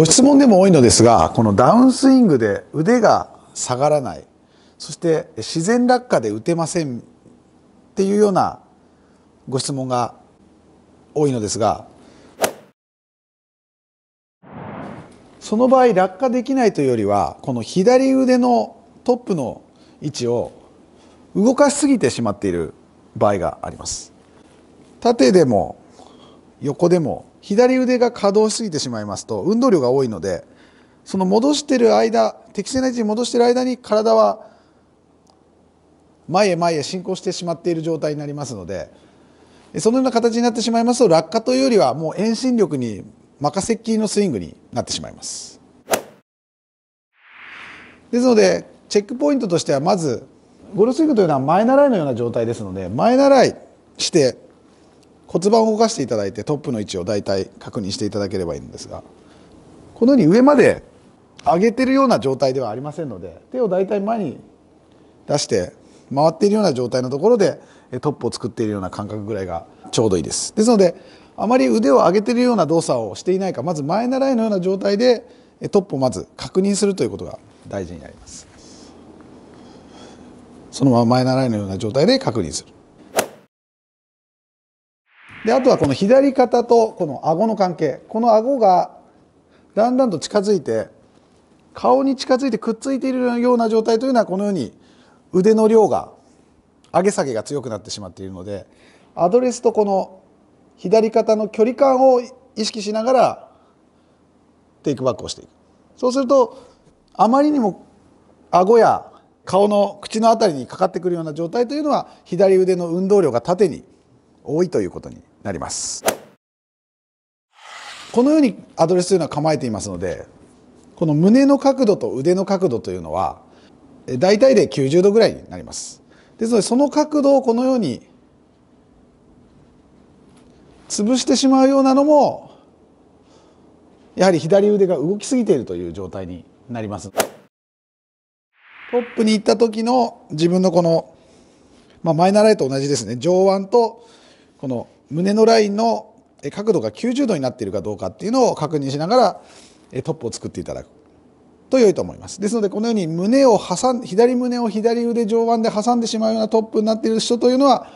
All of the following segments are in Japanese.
ご質問でも多いのですがこのダウンスイングで腕が下がらないそして自然落下で打てませんっていうようなご質問が多いのですがその場合落下できないというよりはこの左腕のトップの位置を動かしすぎてしまっている場合があります縦でも横でも左腕が可動しすぎてしまいますと運動量が多いのでその戻してる間適正な位置に戻してる間に体は前へ前へ進行してしまっている状態になりますのでそのような形になってしまいますと落下というよりはもう遠心力に任せっきりのスイングになってしまいますですのでチェックポイントとしてはまずゴルフスイングというのは前習いのような状態ですので前習いして骨盤を動かしていただいてトップの位置を大体確認していただければいいんですがこのように上まで上げてるような状態ではありませんので手を大体前に出して回っているような状態のところでトップを作っているような感覚ぐらいがちょうどいいですですのであまり腕を上げているような動作をしていないかまず前習いのような状態でトップをまず確認するということが大事になりますそのまま前習いのような状態で確認するであとはこの左肩とこの顎の関係この顎がだんだんと近づいて顔に近づいてくっついているような状態というのはこのように腕の量が上げ下げが強くなってしまっているのでアドレスとこの左肩の距離感を意識しながらテイクバックをしていくそうするとあまりにも顎や顔の口の辺りにかかってくるような状態というのは左腕の運動量が縦に多いということになりますこのようにアドレスというのは構えていますのでこの胸の角度と腕の角度というのは大体で90度ぐらいになりますですのでその角度をこのように潰してしまうようなのもやはり左腕が動きすぎているという状態になりますトップに行った時の自分のこの、まあ、前習いと同じですね上腕とこの胸のラインの角度が90度になっているかどうかっていうのを確認しながらトップを作っていただくと良いと思いますですのでこのように胸を挟ん左胸を左腕上腕で挟んでしまうようなトップになっている人というのは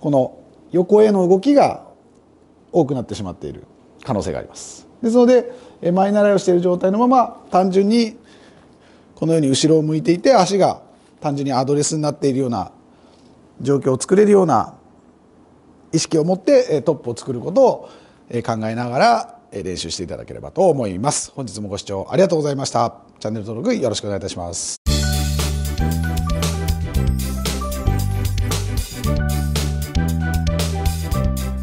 この横への動きが多くなってしまっている可能性がありますですので前習いをしている状態のまま単純にこのように後ろを向いていて足が単純にアドレスになっているような状況を作れるような意識を持ってトップを作ることを考えながら練習していただければと思います本日もご視聴ありがとうございましたチャンネル登録よろしくお願いいたします